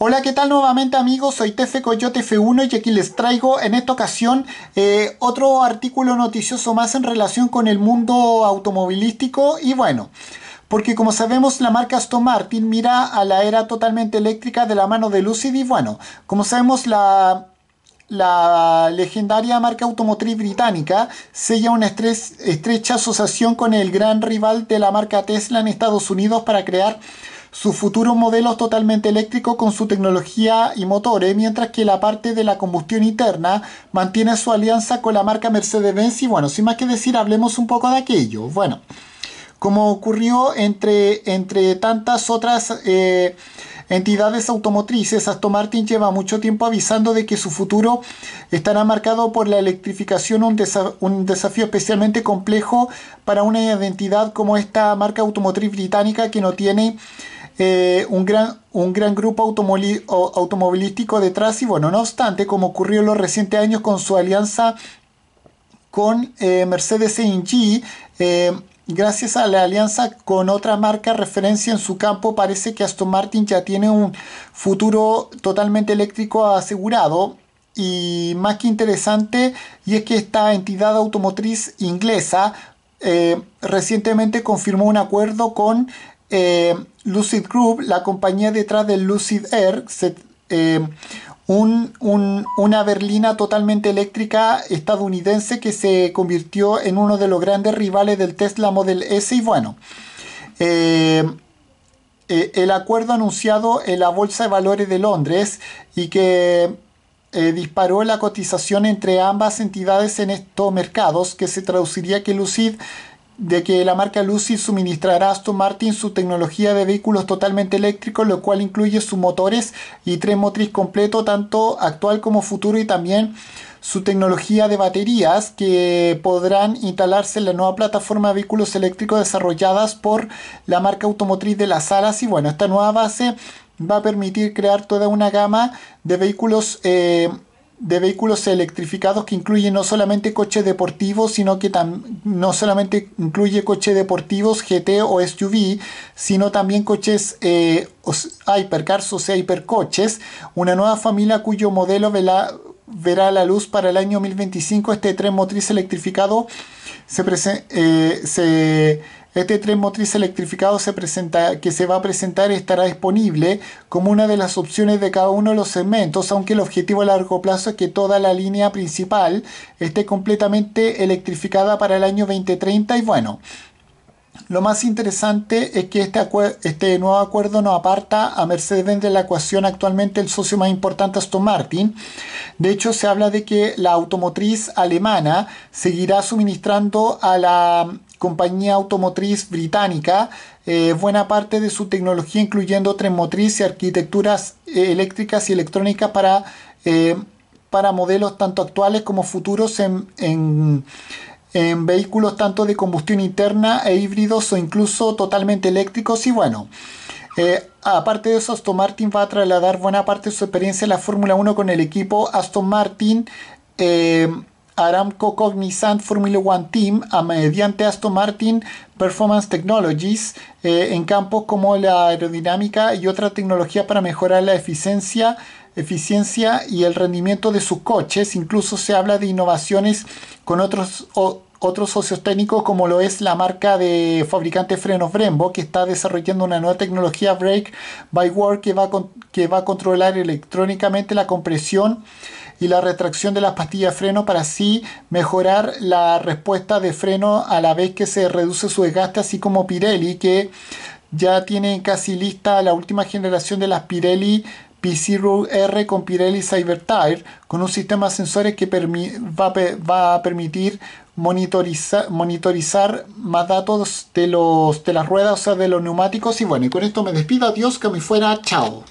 Hola, ¿qué tal nuevamente amigos? Soy Tefe Coyote F1 y aquí les traigo en esta ocasión eh, otro artículo noticioso más en relación con el mundo automovilístico y bueno, porque como sabemos la marca Aston Martin mira a la era totalmente eléctrica de la mano de Lucid y bueno, como sabemos la la legendaria marca automotriz británica sella una estrecha asociación con el gran rival de la marca Tesla en Estados Unidos para crear su futuro modelo es totalmente eléctrico con su tecnología y motores, mientras que la parte de la combustión interna mantiene su alianza con la marca Mercedes-Benz y bueno, sin más que decir, hablemos un poco de aquello. Bueno, como ocurrió entre, entre tantas otras... Eh, entidades automotrices, Aston Martin lleva mucho tiempo avisando de que su futuro estará marcado por la electrificación, un, un, desafío especialmente complejo para una identidad como esta marca automotriz británica que no tiene eh, un, gran, un gran grupo automovilístico detrás y bueno, no obstante, como ocurrió en los recientes años con su alianza con eh, Mercedes benz eh, gracias a la alianza con otra marca referencia en su campo, parece que Aston Martin ya tiene un futuro totalmente eléctrico asegurado. Y más que interesante, y es que esta entidad automotriz inglesa recientemente confirmó un acuerdo con Lucid Group, la compañía detrás del Lucid Air, eh, una berlina totalmente eléctrica estadounidense que se convirtió en uno de los grandes rivales del Tesla Model S. Y bueno, eh, eh, el acuerdo anunciado en la Bolsa de Valores de Londres y que disparó la cotización entre ambas entidades en estos mercados, que se traduciría que Lucid de que la marca Lucid suministrará a Aston Martin su tecnología de vehículos totalmente eléctricos, lo cual incluye sus motores y tren motriz completo, tanto actual como futuro, y también su tecnología de baterías que podrán instalarse en la nueva plataforma de vehículos eléctricos desarrolladas por la marca automotriz de las alas. Y bueno, esta nueva base va a permitir crear toda una gama de vehículos eh, de vehículos electrificados que incluye no solamente coches deportivos, sino que no solamente incluye coches deportivos GT o SUV, sino también coches eh, hypercars o sea, hipercoches, una nueva familia cuyo modelo verá la luz para el año 2025. Este tren motriz electrificado se, presenta eh, se este tren motriz electrificado que se va a presentar estará disponible como una de las opciones de cada uno de los segmentos, aunque el objetivo a largo plazo es que toda la línea principal esté completamente electrificada para el año 2030 y bueno. Lo más interesante es que este, este, nuevo acuerdo no aparta a Mercedes-Benz de la ecuación actualmente el socio más importante Aston Martin. De hecho, se habla de que la automotriz alemana seguirá suministrando a la compañía automotriz británica eh, buena parte de su tecnología, incluyendo tren motriz y arquitecturas eh, eléctricas y electrónicas para, eh, para modelos tanto actuales como futuros en, vehículos tanto de combustión interna e híbridos o incluso totalmente eléctricos y bueno. aparte de eso, Aston Martin va a trasladar buena parte de su experiencia en la Fórmula 1 con el equipo Aston Martin eh, Aramco Cognizant Formula One Team a mediante Aston Martin Performance Technologies eh, en campos como la aerodinámica y otra tecnología para mejorar la eficiencia eficiencia y el rendimiento de sus coches. Incluso se habla de innovaciones con otros otros socios técnicos como lo es la marca de fabricante frenos Brembo que está desarrollando una nueva tecnología Brake by Work. que va a, que va a controlar electrónicamente la compresión y la retracción de las pastillas freno para así mejorar la respuesta de freno a la vez que se reduce su desgaste así como Pirelli que ya tiene casi lista la última generación de las Pirelli p Zero r con Pirelli CyberTire con un sistema de sensores que va a permitir monitorizar, monitorizar más datos de, los, de las ruedas, o sea, de los neumáticos. Y bueno, y con esto me despido. Adiós, que me fuera. Chao.